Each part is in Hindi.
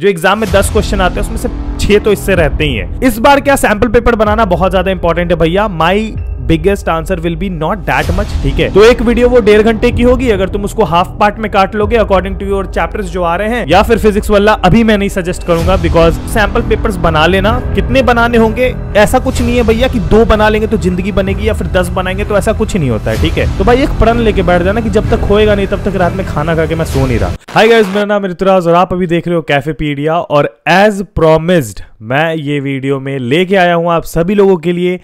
जो एग्जाम में दस क्वेश्चन आते हैं उसमें से छह तो इससे रहते ही हैं इस बार क्या सैंपल पेपर बनाना बहुत ज्यादा इंपॉर्टेंट है भैया my biggest answer will be not that much ठीक है तो एक वीडियो वो डेढ़ घंटे की होगी अगर तुम उसको हाफ पार्ट में काट लोगे अकॉर्डिंग टू योर चैप्टर जो आ रहे हैं या फिर फिजिक्स वाला अभी मैं नहीं सजेस्ट करूंगा बिकॉज सैंपल पेपर बना लेना कितने बनाने होंगे ऐसा कुछ नहीं है भैया की दो बना लेंगे तो जिंदगी बनेगी या फिर दस बनाएंगे तो ऐसा कुछ नहीं होता है ठीक है तो भाई एक प्रण लेके बैठ जाना की जब तक होएगा नहीं तब तक रात में खाना खा के मैं सो नहीं रहा हाय गाइस मेरा नाम ऋतुराज और आप अभी देख रहे हो कैफे पीडिया और एज प्रोमिस्ड मैं ये वीडियो में लेके आया हूं आप सभी लोगों के लिए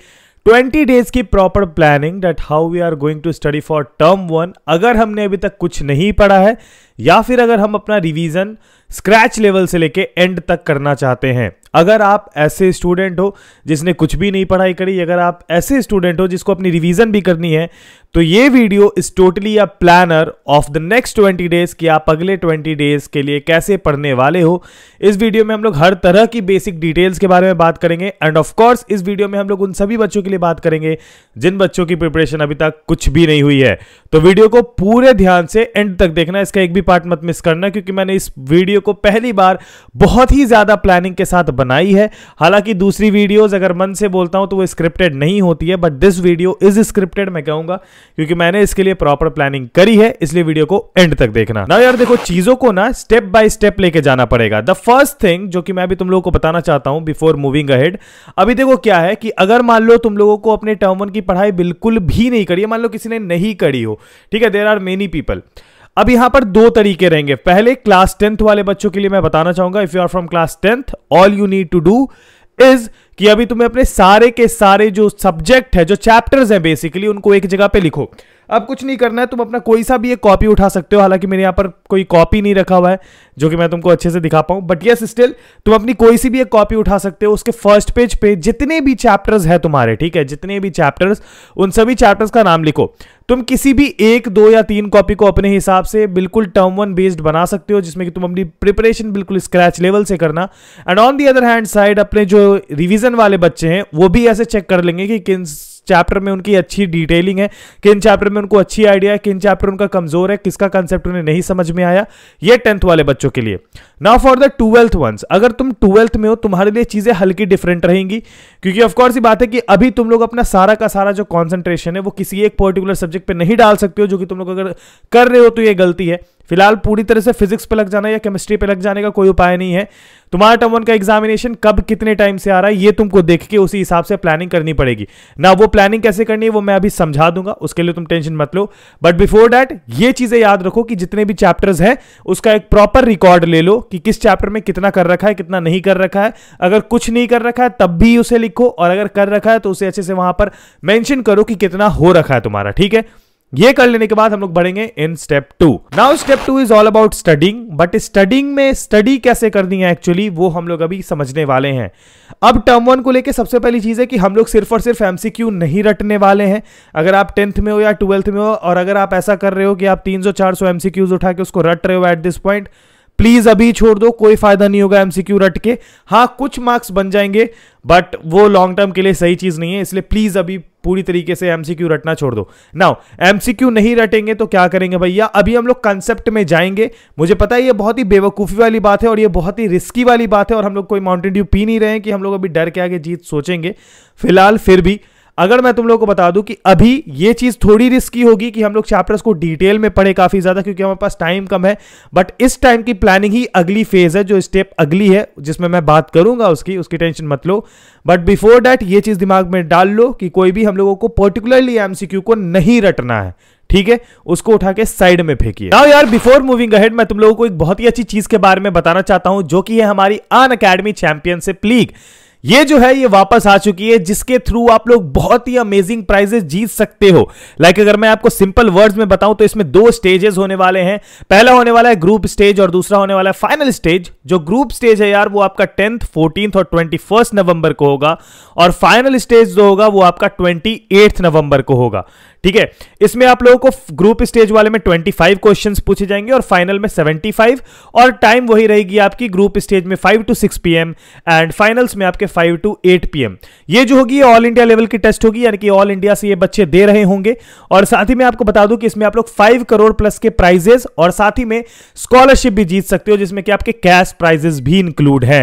20 डेज की proper planning that how we are going to study for term one अगर हमने अभी तक कुछ नहीं पढ़ा है या फिर अगर हम अपना रिवीजन स्क्रैच लेवल से लेके एंड तक करना चाहते हैं अगर आप ऐसे स्टूडेंट हो जिसने कुछ भी नहीं पढ़ाई करी अगर आप ऐसे स्टूडेंट हो जिसको अपनी रिवीजन भी करनी है तो ये वीडियो इस totally a planner of the next twenty days कि आप अगले ट्वेंटी डेज के लिए कैसे पढ़ने वाले हो इस वीडियो में हम लोग हर तरह की बेसिक डिटेल्स के बारे में बात करेंगे एंड ऑफ कोर्स इस वीडियो में हम लोग उन सभी बच्चों के लिए बात करेंगे जिन बच्चों की प्रिपरेशन अभी तक कुछ भी नहीं हुई है तो वीडियो को पूरे ध्यान से एंड तक देखना इसका एक भी पार्ट मत मिस करना क्योंकि मैंने इस वीडियो को पहली बार बहुत ही ज्यादा प्लानिंग के साथ बनाई है हालांकि दूसरी वीडियोस अगर मन से बोलता हूं तो वो स्क्रिप्टेड नहीं होती है but this video is scripted मैं कहूंगा क्योंकि मैंने इसके लिए प्रॉपर प्लानिंग करी है इसलिए वीडियो को एंड तक देखना ना यार देखो चीजों को ना स्टेप बाय स्टेप लेके जाना पड़ेगा द फर्स्ट थिंग जो कि मैं अभी तुम लोगों को बताना चाहता हूं बिफोर मूविंग अहेड अभी देखो क्या है कि अगर मान लो तुम लोगों को अपने टर्म वन की पढ़ाई बिल्कुल भी नहीं करी है मान लो किसी ने नहीं करी हो ठीक है देर आर मेनी पीपल अब यहां पर दो तरीके रहेंगे पहले क्लास टेंथ वाले बच्चों के लिए मैं बताना चाहूंगा if you are from class tenth all you need to do is कि अभी तुम्हें अपने सारे के सारे जो सब्जेक्ट है जो चैप्टर्स हैं बेसिकली उनको एक जगह पे लिखो अब कुछ नहीं करना है तुम अपना कोई सा भी एक कॉपी उठा सकते हो हालांकि मेरे यहाँ पर कोई कॉपी नहीं रखा हुआ है जो कि मैं तुमको अच्छे से दिखा पाऊँ बट यस स्टिल तुम अपनी कोई सी भी एक कॉपी उठा सकते हो उसके फर्स्ट पेज पे जितने भी चैप्टर्स है तुम्हारे ठीक है जितने भी चैप्टर्स उन सभी चैप्टर्स का नाम लिखो तुम किसी भी एक दो या तीन कॉपी को अपने हिसाब से बिल्कुल टर्म वन बेस्ड बना सकते हो जिसमें कि तुम अपनी प्रिपरेशन बिल्कुल स्क्रैच लेवल से करना and on the other hand side अपने जो रिवीजन वाले बच्चे हैं वो भी ऐसे चेक कर लेंगे कि किन चैप्टर में उनकी अच्छी डिटेलिंग है किन चैप्टर में उनको अच्छी आइडिया है किन चैप्टर उनका कमजोर है किसका कंसेप्ट उन्हें नहीं समझ में आया ये टेंथ वाले बच्चों के लिए now for the twelfth ones अगर तुम ट्वेल्थ में हो तुम्हारे लिए चीजें हल्की डिफरेंट रहेंगी क्योंकि ऑफकोर्स ये बात है कि अभी तुम लोग अपना सारा का सारा जो कॉन्सेंट्रेशन है वो किसी एक पर्टिकुलर सब्जेक्ट पे नहीं डाल सकते हो जो कि तुम लोग अगर कर रहे हो तो ये गलती है फिलहाल पूरी तरह से फिजिक्स पे लग जाना या केमिस्ट्री पे लग जाने का कोई उपाय नहीं है तुम्हारा टर्म वन का एग्जामिनेशन कब कितने टाइम से आ रहा है ये तुमको देख के उसी हिसाब से प्लानिंग करनी पड़ेगी ना वो प्लानिंग कैसे करनी है वो मैं अभी समझा दूंगा उसके लिए तुम टेंशन मत लो बट बिफोर दैट ये चीजें याद रखो कि जितने भी चैप्टर्स हैं उसका एक प्रॉपर रिकॉर्ड ले लो कि किस चैप्टर में कितना कर रखा है कितना नहीं कर रखा है अगर कुछ नहीं कर रखा है तब भी उसे लिखो और अगर कर रखा है तो उसे अच्छे से वहां पर मेंशन करो कि कितना हो रखा है तुम्हारा ठीक है ये कर लेने के बाद हम लोग बढ़ेंगे in step two now step two is all about studying but studying में स्टडी कैसे करनी है एक्चुअली वो हम लोग अभी समझने वाले हैं अब टर्म वन को लेके सबसे पहली चीज है कि हम लोग सिर्फ और सिर्फ एमसीक्यू नहीं रटने वाले हैं अगर आप टेंथ में हो या ट्वेल्थ में हो और अगर आप ऐसा कर रहे हो कि आप तीन सौ चार सौ एमसीक्यूज उठा के उसको रट रहे हो एट दिस पॉइंट प्लीज अभी छोड़ दो कोई फायदा नहीं होगा एमसीक्यू रट के हाँ कुछ मार्क्स बन जाएंगे बट वो लॉन्ग टर्म के लिए सही चीज नहीं है इसलिए प्लीज अभी पूरी तरीके से एमसीक्यू रटना छोड़ दो नाउ एमसीक्यू नहीं रटेंगे तो क्या करेंगे भैया अभी हम लोग कंसेप्ट में जाएंगे मुझे पता है ये बहुत ही बेवकूफ़ी वाली बात है और ये बहुत ही रिस्की वाली बात है और हम लोग कोई माउंटेन ड्यू पी नहीं रहे हैं कि हम लोग अभी डर के आगे जीत सोचेंगे फिलहाल फिर भी अगर मैं तुम लोगों को बता दूं कि अभी ये चीज़ थोड़ी रिस्की होगी कि हम लोग चैप्टर्स को डिटेल में पढ़े काफ़ी ज़्यादा क्योंकि हमारे पास टाइम कम है बट इस टाइम की प्लानिंग ही अगली फेज़ है जो स्टेप अगली है जिसमें मैं बात करूंगा उसकी उसकी टेंशन मत लो बट बिफोर डैट ये चीज़ दिमाग में डाल लो कि कोई भी हम लोगों को पर्टिकुलरली एमसीक्यू को नहीं रटना है ठीक है उसको उठा के साइड में फेंकिए नाउ यार बिफोर मूविंग अहेड मैं तुम लोगों को एक बहुत ही अच्छी चीज के बारे में बताना चाहता हूं जो कि है हमारी अन अकेडमी चैंपियनशिप लीग ये जो है ये वापस आ चुकी है जिसके थ्रू आप लोग बहुत ही अमेजिंग प्राइजेस जीत सकते हो लाइक like अगर मैं आपको सिंपल वर्ड्स में बताऊं तो इसमें दो स्टेजेस होने वाले हैं पहला होने वाला है ग्रुप स्टेज और दूसरा होने वाला है फाइनल स्टेज जो ग्रुप स्टेज है यार वो आपका टेंथ फोर्टीन और ट्वेंटी नवंबर को होगा और फाइनल स्टेज जो होगा वो आपका ट्वेंटी नवंबर को होगा ठीक है इसमें आप लोगों को ग्रुप स्टेज वाले में 25 क्वेश्चंस पूछे जाएंगे और फाइनल में 75 और टाइम वही रहेगी आपकी ग्रुप स्टेज में 5 टू 6 पीएम एंड फाइनल्स में आपके फाइव टू एट पीएम ये जो होगी ऑल इंडिया लेवल की टेस्ट होगी यानी कि ऑल इंडिया से ये बच्चे दे रहे होंगे और साथ ही मैं आपको बता दूं कि इसमें आप लोग फाइव करोड़ प्लस के प्राइजेस और साथ ही में स्कॉलरशिप भी जीत सकते हो जिसमें कि आपके कैश प्राइजेस भी इंक्लूड है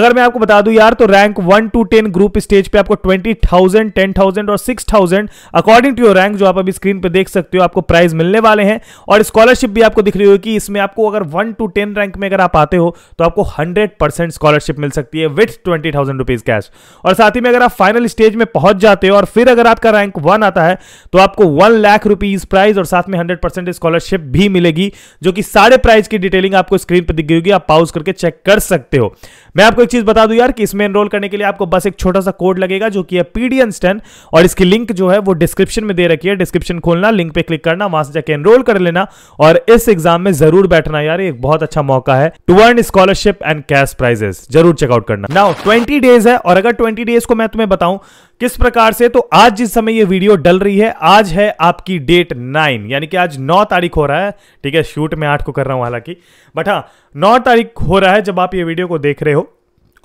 अगर मैं आपको बता दूं यार तो rank one two ten group stage पे आपको ट्वेंटी थाउजेंड टेन थाउजेंड और six thousand according to your rank जो आप अभी स्क्रीन पर देख सकते हो आपको प्राइज मिलने वाले हैं और स्कॉलरशिप भी आपको दिख रही होगी इसमें आपको अगर वन टू टेन रैंक में अगर आप आते हो तो आपको हंड्रेड स्कॉलरशिप मिल सकती है with twenty thousand rupees cash और साथ ही में अगर आप फाइनल स्टेज में पहुंच जाते हो और फिर अगर आपका रैंक वन आता है तो आपको वन लाख रुपीज प्राइज और साथ में हंड्रेड परसेंट स्कॉलरशिप भी मिलेगी जो कि सारे प्राइज की डिटेलिंग आपको स्क्रीन पर दिख गई होगी आप पाउज करके चेक कर सकते हो मैं आपको एक चीज बता दू यार कि इसमें एनरोल करने के लिए आपको बस एक छोटा सा कोड लगेगा जो कि है पीडीएन स्टैन और इसकी लिंक जो है वो डिस्क्रिप्शन में दे रखी है डिस्क्रिप्शन खोलना लिंक पे क्लिक करना वहां से जाके एनरोल कर लेना और इस एग्जाम में जरूर बैठना यार एक बहुत अच्छा मौका है to earn scholarship and cash prizes जरूर चेकआउट करना नाउ ट्वेंटी डेज है और अगर ट्वेंटी डेज को मैं तुम्हें बताऊं किस प्रकार से तो आज जिस समय ये वीडियो डल रही है आज है आपकी डेट नाइन यानी कि आज नौ तारीख हो रहा है ठीक है शूट में आठ को कर रहा हूं हालांकि बट हाँ नौ तारीख हो रहा है जब आप ये वीडियो को देख रहे हो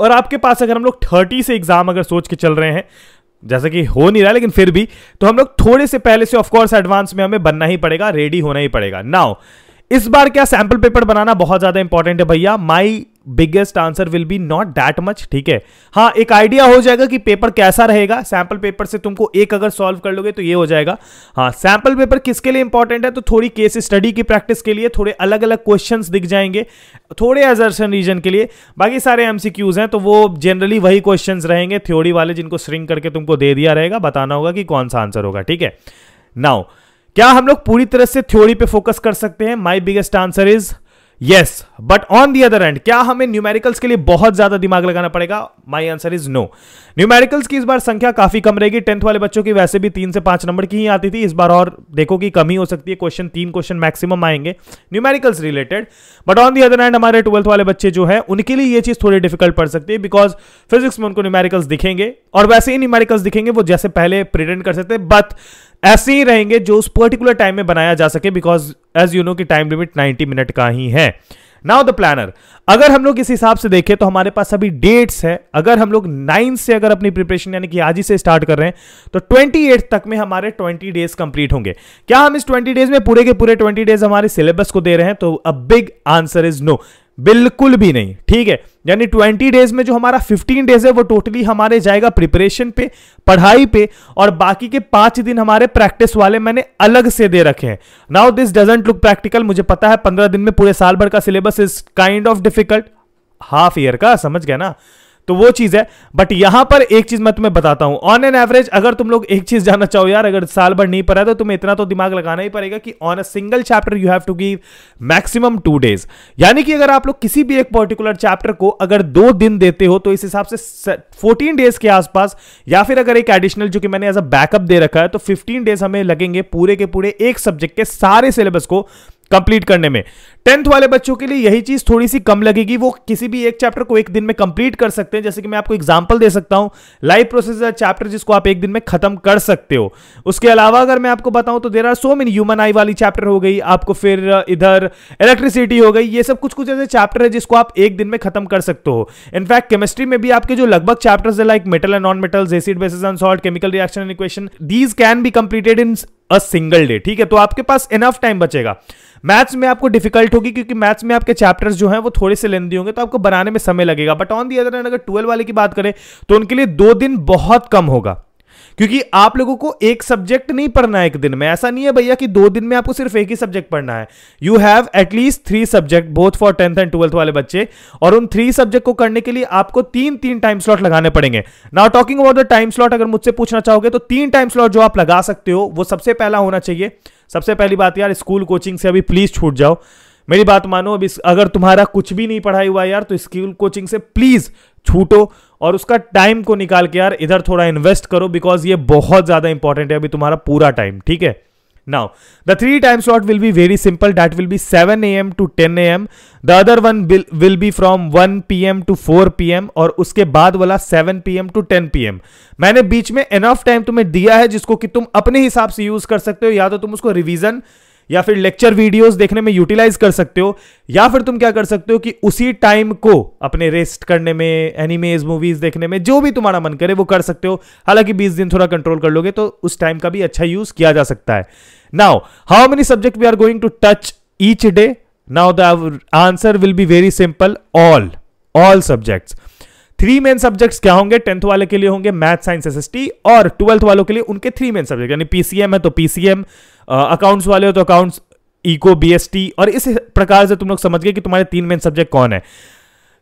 और आपके पास अगर हम लोग थर्टी से एग्जाम अगर सोच के चल रहे हैं जैसा कि हो नहीं रहा लेकिन फिर भी तो हम लोग थोड़े से पहले से ऑफकोर्स एडवांस में हमें बनना ही पड़ेगा रेडी होना ही पड़ेगा नाउ इस बार क्या सैंपल पेपर बनाना बहुत ज्यादा इंपॉर्टेंट है भैया my biggest answer will be not that much ठीक है हाँ एक आइडिया हो जाएगा कि पेपर कैसा रहेगा सैंपल पेपर से तुमको एक अगर सॉल्व कर लोगे तो ये हो जाएगा हाँ सैंपल पेपर किसके लिए इंपॉर्टेंट है तो थोड़ी केस स्टडी की प्रैक्टिस के लिए थोड़े अलग अलग क्वेश्चन दिख जाएंगे थोड़े एजर्सन रीजन के लिए बाकी सारे एमसीक्यूज हैं तो वो जनरली वही क्वेश्चन रहेंगे थ्योरी वाले जिनको स्ट्रिंग करके तुमको दे दिया रहेगा बताना होगा कि कौन सा आंसर होगा ठीक है नाउ क्या हम लोग पूरी तरह से थ्योरी पे फोकस कर सकते हैं my biggest answer is yes but on the other end क्या हमें न्यूमेरिकल्स के लिए बहुत ज्यादा दिमाग लगाना पड़ेगा my answer is no numericals की इस बार संख्या काफी कम रहेगी टेंथ वाले बच्चों की वैसे भी तीन से पांच नंबर की ही आती थी इस बार और देखो कि कम ही हो सकती है क्वेश्चन तीन क्वेश्चन मैक्सिमम आएंगे numericals related but on the other end हमारे ट्वेल्थ वाले बच्चे जो है उनके लिए ये चीज थोड़ी डिफिकल्ट पड़ सकती है बिकॉज फिजिक्स में उनको न्यूमेरिकल्स दिखेंगे और वैसे ही न्यूमेरिकल्स दिखेंगे वो जैसे पहले प्रिटेंड कर सकते बट ऐसे ही रहेंगे जो उस पर्टिकुलर टाइम में बनाया जा सके बिकॉज एज यू नो कि टाइम लिमिट 90 मिनट का ही है नाउ द प्लानर अगर हम लोग इस हिसाब से देखें तो हमारे पास अभी डेट्स है अगर हम लोग नाइन से अगर अपनी प्रिपरेशन यानी कि आज ही से स्टार्ट कर रहे हैं तो ट्वेंटी एट तक में हमारे ट्वेंटी डेज कंप्लीट होंगे क्या हम इस ट्वेंटी डेज में पूरे के पूरे ट्वेंटी डेज हमारे सिलेबस को दे रहे हैं तो a big answer is no बिल्कुल भी नहीं ठीक है यानी ट्वेंटी डेज में जो हमारा फिफ्टीन डेज है वो टोटली हमारे जाएगा प्रिपरेशन पे पढ़ाई पे और बाकी के पांच दिन हमारे प्रैक्टिस वाले मैंने अलग से दे रखे हैं now this doesn't look practical मुझे पता है पंद्रह दिन में पूरे साल भर का syllabus is kind of difficult half year का समझ गया ना तो वो चीज है बट यहां पर एक चीज मैं तुम्हें बताता हूं ऑन एन एवरेज अगर तुम लोग एक चीज जानना चाहो यार अगर साल भर नहीं पढ़ा तो तुम्हें इतना तो दिमाग लगाना ही पड़ेगा कि on a single chapter you have to give maximum two days यानी कि अगर आप लोग किसी भी एक पर्टिकुलर चैप्टर को अगर दो दिन देते हो तो इस हिसाब से फोर्टीन डेज के आसपास या फिर अगर एक एडिशनल जो कि मैंने एज अ बैकअप दे रखा है तो फिफ्टीन डेज हमें लगेंगे पूरे के पूरे एक सब्जेक्ट के सारे सिलेबस को कंप्लीट करने में टेंथ वाले बच्चों के लिए यही चीज थोड़ी सी कम लगेगी वो किसी भी एक चैप्टर को एक दिन में कंप्लीट कर सकते हैं जैसे कि मैं आपको एग्जांपल दे सकता हूं लाइव प्रोसेस चैप्टर जिसको आप एक दिन में खत्म कर सकते हो उसके अलावा अगर मैं आपको बताऊं तो there are so many human eye वाली चैप्टर हो गई आपको फिर इधर इलेक्ट्रिसिटी हो गई ये सब कुछ कुछ ऐसे चैप्टर है जिसको आप एक दिन में खत्म कर सकते हो इनफैक्ट केमिस्ट्री में भी आपके जो लगभग चैप्टर्स है like metal and non metals acid bases and salt chemical reaction and equation these can be completed in a single day ठीक है तो आपके पास इनफ टाइम बचेगा मैथ्स में आपको डिफिकल्ट होगी क्योंकि मैथ्स में आपके चैप्टर्स जो हैं वो थोड़े से लेंदी होंगे तो आपको बनाने में समय लगेगा बट ऑन दी अदर अगर ट्वेल्व वाले की बात करें तो उनके लिए दो दिन बहुत कम होगा क्योंकि आप लोगों को एक सब्जेक्ट नहीं पढ़ना है एक दिन में ऐसा नहीं है भैया कि दो दिन में आपको सिर्फ एक ही सब्जेक्ट पढ़ना है you have at least three subject both for tenth and twelfth वाले बच्चे और उन थ्री सब्जेक्ट को करने के लिए आपको तीन तीन टाइम स्लॉट लगाने पड़ेंगे now talking about the time slot अगर मुझसे पूछना चाहोगे तो तीन टाइम स्लॉट जो आप लगा सकते हो वो सबसे पहला होना चाहिए सबसे पहली बात यार स्कूल कोचिंग से अभी प्लीज छूट जाओ मेरी बात मानो अब इस अगर तुम्हारा कुछ भी नहीं पढ़ाई हुआ यार तो स्किल कोचिंग से प्लीज़ छूटो और उसका टाइम को निकाल के यार इधर थोड़ा इन्वेस्ट करो बिकॉज ये बहुत ज़्यादा इंपॉर्टेंट है अभी तुम्हारा पूरा टाइम ठीक है time the will be very simple be will be seven A M to ten A M the other one will be from one P M to four P M और उसके बाद वाला seven P M to ten P M मैंने बीच में एनऑफ टाइम तुम्हें दिया है जिसको कि तुम अपने हिसाब से यूज कर सकते हो या तो तुम उसको रिविजन या फिर लेक्चर वीडियोस देखने में यूटिलाइज कर सकते हो या फिर तुम क्या कर सकते हो कि उसी टाइम को अपने रेस्ट करने में एनिमेज मूवीज देखने में जो भी तुम्हारा मन करे वो कर सकते हो हालांकि बीस दिन थोड़ा कंट्रोल कर लोगे तो उस टाइम का भी अच्छा यूज किया जा सकता है now how many subject we are going to touch each day now the answer will be very simple all all subjects three main subjects क्या होंगे टेंथ वाले के लिए होंगे मैथ साइंस टी और ट्वेल्थ वालों के लिए उनके थ्री मेन सब्जेक्ट यानी पीसीएम है तो पीसीएम अकाउंट्स वाले हो तो अकाउंट्स इको टी और इस प्रकार से तुम लोग समझ गए कि तुम्हारे तीन मेन सब्जेक्ट कौन है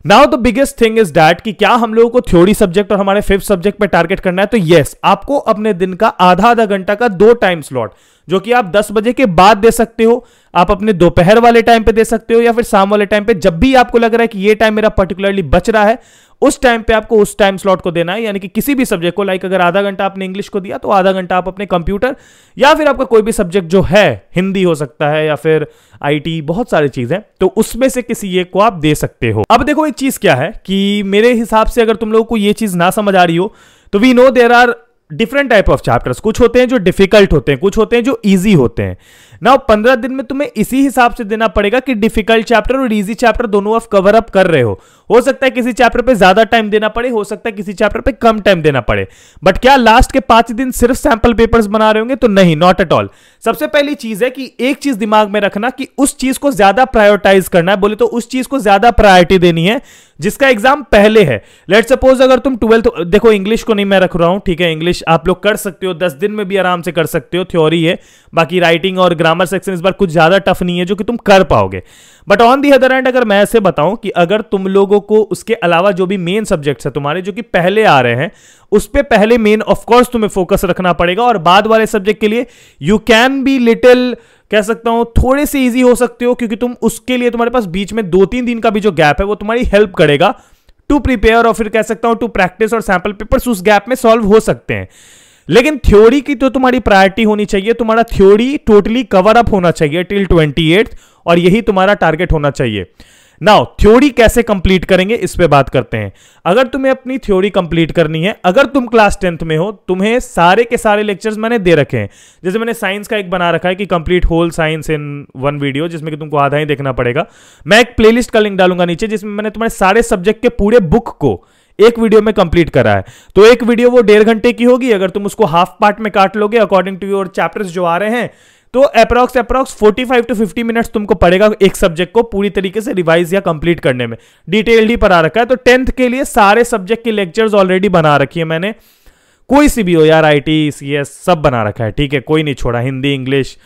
now the biggest thing is that कि क्या हम लोगों को थ्योरी सब्जेक्ट और हमारे फिफ्थ सब्जेक्ट पे टारगेट करना है तो यस yes, आपको अपने दिन का आधा आधा घंटा का दो टाइम स्लॉट जो कि आप 10 बजे के बाद दे सकते हो आप अपने दोपहर वाले टाइम पे दे सकते हो या फिर शाम वाले टाइम पे जब भी आपको लग रहा है कि ये टाइम मेरा पर्टिकुलरली बच रहा है उस टाइम पे आपको उस टाइम स्लॉट को देना है यानी कि किसी भी सब्जेक्ट को लाइक अगर आधा घंटा आपने इंग्लिश को दिया तो आधा घंटा आप अपने कंप्यूटर या फिर आपका कोई भी सब्जेक्ट जो है हिंदी हो सकता है या फिर आईटी बहुत सारी चीजें तो उसमें से किसी एक को आप दे सकते हो अब देखो एक चीज क्या है कि मेरे हिसाब से अगर तुम लोग को ये चीज ना समझ आ रही हो तो we know there are different type of chapters कुछ होते हैं जो डिफिकल्ट होते हैं कुछ होते हैं जो ईजी होते हैं ना पंद्रह दिन में तुम्हें इसी हिसाब से देना पड़ेगा कि डिफिकल्ट चैप्टर और इजी चैप्टर दोनों आप कवर अप कर रहे हो हो सकता है किसी चैप्टर पे ज्यादा टाइम देना पड़े हो सकता है किसी चैप्टर पे कम टाइम देना पड़े बट क्या लास्ट के पांच दिन सिर्फ सैंपल पेपर बना रहे होंगे तो नहीं नॉट एट ऑल सबसे पहली चीज है कि एक चीज दिमाग में रखना कि उस चीज को ज्यादा प्रायोरिटाइज करना है बोले तो उस चीज को ज्यादा प्रायोरिटी देनी है जिसका एग्जाम पहले है लेट सपोज अगर तुम ट्वेल्थ देखो इंग्लिश को नहीं मैं रख रहा हूं ठीक है इंग्लिश आप लोग कर सकते हो दस दिन में भी आराम से कर सकते हो थ्योरी है बाकी राइटिंग और ग्रामर सेक्शन इस बार कुछ ज्यादा टफ नहीं है जो कि तुम कर पाओगे but on the other end अगर मैं ऐसे बताऊं कि अगर तुम लोगों को उसके अलावा जो भी मेन सब्जेक्ट्स है तुम्हारे जो कि पहले आ रहे हैं उस पर पहले मेन ऑफकोर्स तुम्हें फोकस रखना पड़ेगा और बाद वाले सब्जेक्ट के लिए यू कैन बी लिटिल कह सकता हूं थोड़े से ईजी हो सकते हो क्योंकि तुम उसके लिए तुम्हारे पास बीच में दो तीन दिन का भी जो गैप है वो तुम्हारी हेल्प करेगा टू प्रिपेयर और फिर कह सकता हूं टू प्रैक्टिस और सैंपल पेपर्स उस गैप में सॉल्व हो सकते हैं लेकिन थ्योरी की तो तुम्हारी प्रायोरिटी होनी चाहिए तुम्हारा थ्योरी टोटली कवर अप होना चाहिए टिल ट्वेंटी और यही तुम्हारा टारगेट होना चाहिए नाउ थ्योरी कैसे कंप्लीट करेंगे इस पे बात करते हैं अगर तुम्हें अपनी थ्योरी कंप्लीट करनी है अगर तुम क्लास टेंथ में हो तुम्हें सारे के सारे लेक्चर्स मैंने दे रखे हैं जैसे मैंने साइंस का एक बना रखा है कि complete whole science in one video जिसमें कि तुमको आधा ही देखना पड़ेगा मैं एक प्लेलिस्ट का लिंक डालूंगा नीचे जिसमें मैंने तुम्हारे सारे सब्जेक्ट के पूरे बुक को एक वीडियो में कंप्लीट करा है तो एक वीडियो वो डेढ़ घंटे की होगी अगर तुम उसको हाफ पार्ट में काट लोगे अकॉर्डिंग टू योर चैप्टर्स जो आ रहे हैं तो अप्रॉक्स अप्रॉक्स 45 टू 50 मिनट्स तुमको पड़ेगा एक सब्जेक्ट को पूरी तरीके से रिवाइज या कंप्लीट करने में डिटेल्ड ही पढ़ा रखा है तो टेंथ के लिए सारे सब्जेक्ट के लेक्चर्स ऑलरेडी बना रखी है मैंने कोई सी भी हो यार आई टी सी एस सब बना रखा है ठीक है कोई नहीं छोड़ा हिंदी इंग्लिश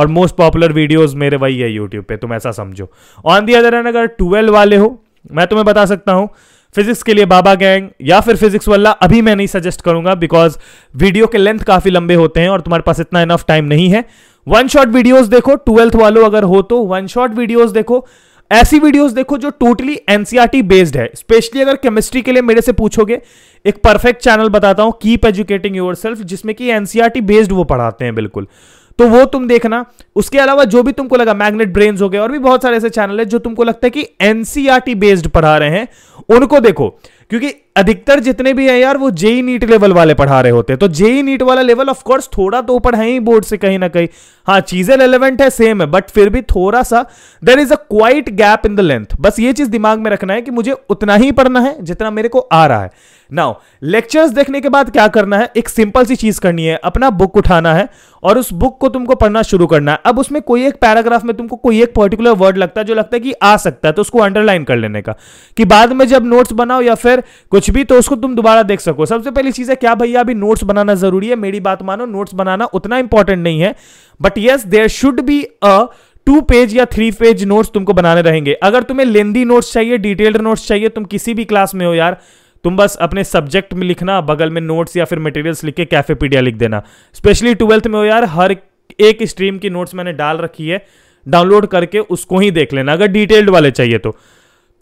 और मोस्ट पॉपुलर वीडियोज मेरे वही है यूट्यूब पे तुम ऐसा समझो ऑन दी अदर एंड अगर ट्वेल्व वाले हो मैं तुम्हें बता सकता हूँ फिजिक्स के लिए बाबा गैंग या फिर फिजिक्स वाला अभी मैं नहीं सजेस्ट करूंगा बिकॉज वीडियो के लेंथ काफ़ी लंबे होते हैं और तुम्हारे पास इतना इनफ टाइम नहीं है वन शॉट वीडियोस देखो ट्वेल्थ वालों अगर हो तो वन शॉट वीडियोस देखो ऐसी वीडियोस देखो जो टोटली एनसीआरटी बेस्ड है स्पेशली अगर केमिस्ट्री के लिए मेरे से पूछोगे एक परफेक्ट चैनल बताता हूं कीप एजुकेटिंग योर सेल्फ जिसमें कि एनसीआरटी बेस्ड e वो पढ़ाते हैं बिल्कुल तो वो तुम देखना उसके अलावा जो भी तुमको लगा मैग्नेट ब्रेन हो गए और भी बहुत सारे ऐसे चैनल है जो तुमको लगता है कि एनसीआरटी बेस्ड e पढ़ा रहे हैं उनको देखो क्योंकि अधिकतर जितने भी हैं यार वो जेई नीट लेवल वाले पढ़ा रहे होते हैं तो जेई नीट e e वाला लेवल ऑफ कोर्स थोड़ा तो ऊपर है ही बोर्ड से कहीं ना कहीं हाँ चीजें रेलेवेंट है सेम है बट फिर भी थोड़ा सा there is a quite gap in the length बस ये चीज दिमाग में रखना है कि मुझे उतना ही पढ़ना है जितना मेरे को आ रहा है नाउ लेक्चर्स देखने के बाद क्या करना है एक सिंपल सी चीज करनी है अपना बुक उठाना है और उस बुक को तुमको पढ़ना शुरू करना है अब उसमें कोई एक पैराग्राफ में तुमको कोई एक पर्टिकुलर वर्ड लगता है जो लगता है कि आ सकता है तो उसको अंडरलाइन कर लेने का कि बाद में जब नोट्स बनाओ या फिर कुछ भी तो उसको तुम दोबारा देख सको सबसे पहली चीज है क्या भैया अभी नोट्स बनाना जरूरी है मेरी बात मानो नोट्स बनाना उतना इंपॉर्टेंट नहीं है but yes there should be a two page या थ्री पेज नोट्स तुमको बनाने रहेंगे अगर तुम्हें लेंदी नोट्स चाहिए डिटेल्ड नोट्स चाहिए तुम किसी भी क्लास में हो यार तुम बस अपने सब्जेक्ट में लिखना बगल में नोट्स या फिर मटेरियल्स लिख के कैफेपीडिया लिख देना स्पेशली ट्वेल्थ में हो यार हर एक स्ट्रीम की नोट्स मैंने डाल रखी है डाउनलोड करके उसको ही देख लेना अगर डिटेल्ड वाले चाहिए तो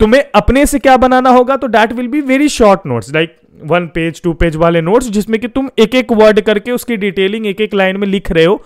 तुम्हें अपने से क्या बनाना होगा तो that will be very short notes like one page two page वाले नोट्स जिसमें कि तुम एक एक वर्ड करके उसकी डिटेलिंग एक एक लाइन में लिख रहे हो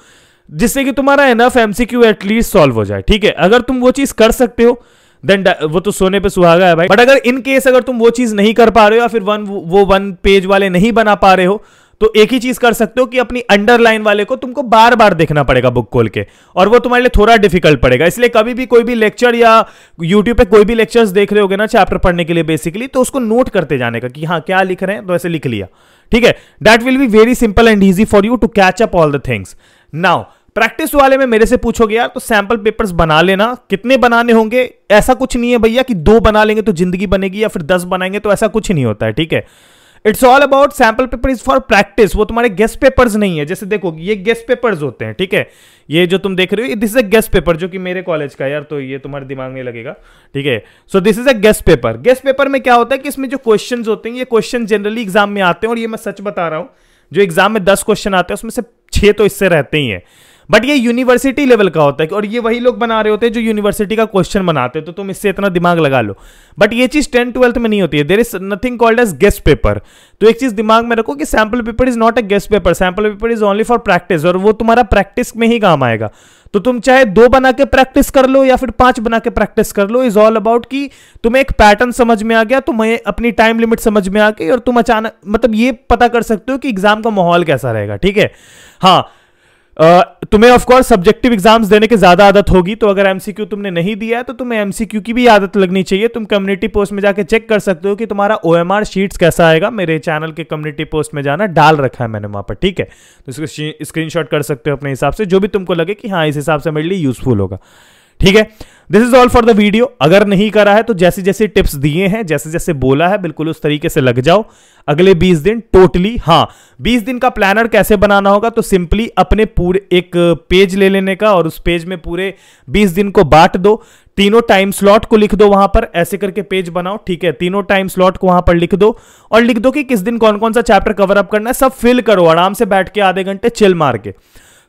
जिससे कि तुम्हारा एनफ एमसीक्यू एटलीस्ट सॉल्व हो जाए ठीक है अगर तुम वो चीज कर सकते हो देन वो तो सोने पे सुहागा है भाई बट अगर इन केस अगर तुम वो चीज नहीं कर पा रहे हो या फिर वन वो वन पेज वाले नहीं बना पा रहे हो तो एक ही चीज कर सकते हो कि अपनी अंडरलाइन वाले को तुमको बार बार देखना पड़ेगा बुक खोल के और वो तुम्हारे लिए थोड़ा डिफिकल्ट पड़ेगा इसलिए कभी भी कोई भी लेक्चर या यूट्यूब पे कोई भी लेक्चर्स देख रहे हो ना चैप्टर पढ़ने के लिए बेसिकली तो उसको नोट करते जाने का कि हाँ क्या लिख रहे हैं तो ऐसे लिख लिया ठीक है that will be very simple and easy for you to catch up all the things now practice वाले में मेरे से पूछोगे यार तो सैंपल पेपर्स बना लेना कितने बनाने होंगे ऐसा कुछ नहीं है भैया कि दो बना लेंगे तो जिंदगी बनेगी या फिर दस बनाएंगे तो ऐसा कुछ नहीं होता है ठीक है it's all about sample paper is for practice वो तुम्हारे गेस्ट पेपर्स नहीं है जैसे देखो ये गेस्ट पेपर्स होते हैं ठीक है ये जो तुम देख रहे हो this is a guess paper जो कि मेरे कॉलेज का यार तो ये तुम्हारे दिमाग में लगेगा ठीक है so this is a guess paper guess paper में क्या होता है कि इसमें जो क्वेश्चन होते हैं ये क्वेश्चन जनरली एग्जाम में आते हैं और ये मैं सच बता रहा हूँ जो एग्जाम में दस क्वेश्चन आते हैं उसमें से छह तो इससे रहते ही हैं बट ये यूनिवर्सिटी लेवल का होता है और ये वही लोग बना रहे होते हैं जो यूनिवर्सिटी का क्वेश्चन बनाते हैं तो तुम इससे इतना दिमाग लगा लो बट ये चीज़ टेंथ ट्वेल्थ में नहीं होती है there is nothing called as guess paper तो एक चीज़ दिमाग में रखो कि sample paper is not a guess paper sample paper is only for practice और वो तुम्हारा प्रैक्टिस में ही काम आएगा तो तुम चाहे दो बना के प्रैक्टिस कर लो या फिर पांच बना के प्रैक्टिस कर लो इज ऑल अबाउट कि तुम्हें एक पैटर्न समझ में आ गया तुम्हें अपनी टाइम लिमिट समझ में आ गई और तुम अचानक मतलब ये पता कर सकते हो कि एग्जाम का माहौल कैसा रहेगा ठीक है हाँ तुम्हें ऑफ कोर्स सब्जेक्टिव एग्जाम्स देने की ज्यादा आदत होगी तो अगर एमसीक्यू तुमने नहीं दिया है तो तुम्हें एमसीक्यू की भी आदत लगनी चाहिए तुम कम्युनिटी पोस्ट में जाके चेक कर सकते हो कि तुम्हारा ओ आर शीट्स कैसा आएगा मेरे चैनल के कम्युनिटी पोस्ट में जाना डाल रखा है मैंने वहां पर ठीक है तो इसको शॉट कर सकते हो अपने हिसाब से जो भी तुमको लगे कि हाँ इस हिसाब से मेरे लिए यूजफुल होगा ठीक है this is all for the video अगर नहीं करा है तो जैसे जैसे टिप्स दिए हैं जैसे जैसे बोला है बिल्कुल उस तरीके से लग जाओ अगले 20 दिन टोटली हाँ 20 दिन का प्लानर कैसे बनाना होगा तो सिंपली अपने पूरे एक पेज ले लेने का और उस पेज में पूरे 20 दिन को बांट दो तीनों टाइम स्लॉट को लिख दो वहां पर ऐसे करके पेज बनाओ ठीक है तीनों टाइम स्लॉट को वहां पर लिख दो और लिख दो कि किस दिन कौन कौन सा चैप्टर कवर अप करना है सब फिल करो आराम से बैठ के आधे घंटे चिल मार के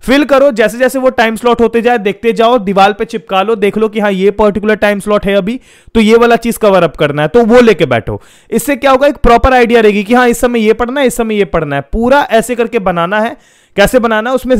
फिल करो जैसे जैसे वो टाइम स्लॉट होते जाए देखते जाओ दीवार पे चिपका लो देख लो कि हाँ ये पर्टिकुलर टाइम स्लॉट है अभी तो ये वाला चीज कवर अप करना है तो वो लेके बैठो इससे क्या होगा एक प्रॉपर आइडिया रहेगी कि हाँ इस समय ये पढ़ना है इस समय ये पढ़ना है पूरा ऐसे करके बनाना है कैसे बनाना उसमें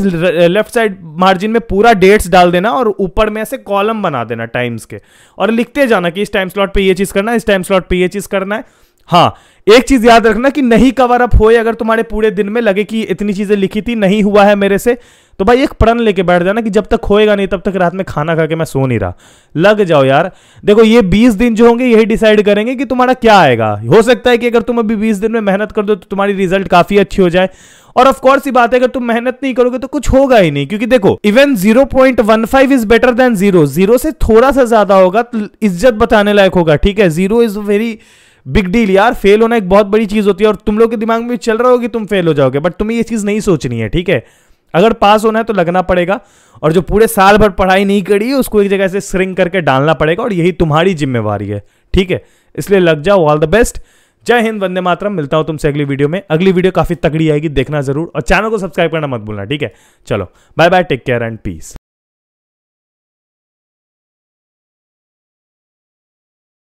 लेफ्ट साइड मार्जिन में पूरा डेट्स डाल देना और ऊपर में ऐसे कॉलम बना देना टाइम्स के और लिखते जाना कि इस टाइम स्लॉट पे ये चीज करना है इस टाइम स्लॉट पे ये चीज करना है हाँ एक चीज याद रखना कि नहीं कवर अप होए अगर तुम्हारे पूरे दिन में लगे कि इतनी चीजें लिखी थी नहीं हुआ है मेरे से तो भाई एक प्रण लेके बैठ जाना कि जब तक खोएगा नहीं तब तक रात में खाना खा के मैं सो नहीं रहा लग जाओ यार देखो ये बीस दिन जो होंगे यही डिसाइड करेंगे कि तुम्हारा क्या आएगा हो सकता है कि अगर तुम अभी बीस दिन में मेहनत कर दो तो तुम्हारी रिजल्ट काफी अच्छी हो जाए और ऑफ कोर्स ये बात है अगर तुम मेहनत नहीं करोगे तो कुछ होगा ही नहीं क्योंकि देखो even 0.15 is better than zero zero से थोड़ा सा ज्यादा होगा तो इज्जत बताने लायक होगा ठीक है zero is very big deal यार फेल होना एक बहुत बड़ी चीज होती है और तुम लोग के दिमाग में चल रहा होगी कि तुम फेल हो जाओगे बट तुम्हें ये चीज नहीं सोचनी है ठीक है अगर पास होना है तो लगना पड़ेगा और जो पूरे साल भर पढ़ाई नहीं करी उसको एक जगह से श्रिंक करके डालना पड़ेगा और यही तुम्हारी जिम्मेवारी है ठीक है इसलिए लग जाओ ऑल द बेस्ट जय हिंद वंदे मातरम मिलता हूं तुमसे अगली वीडियो में अगली वीडियो काफी तगड़ी आएगी देखना जरूर और चैनल को सब्सक्राइब करना मत भूलना ठीक है चलो bye bye take care and piece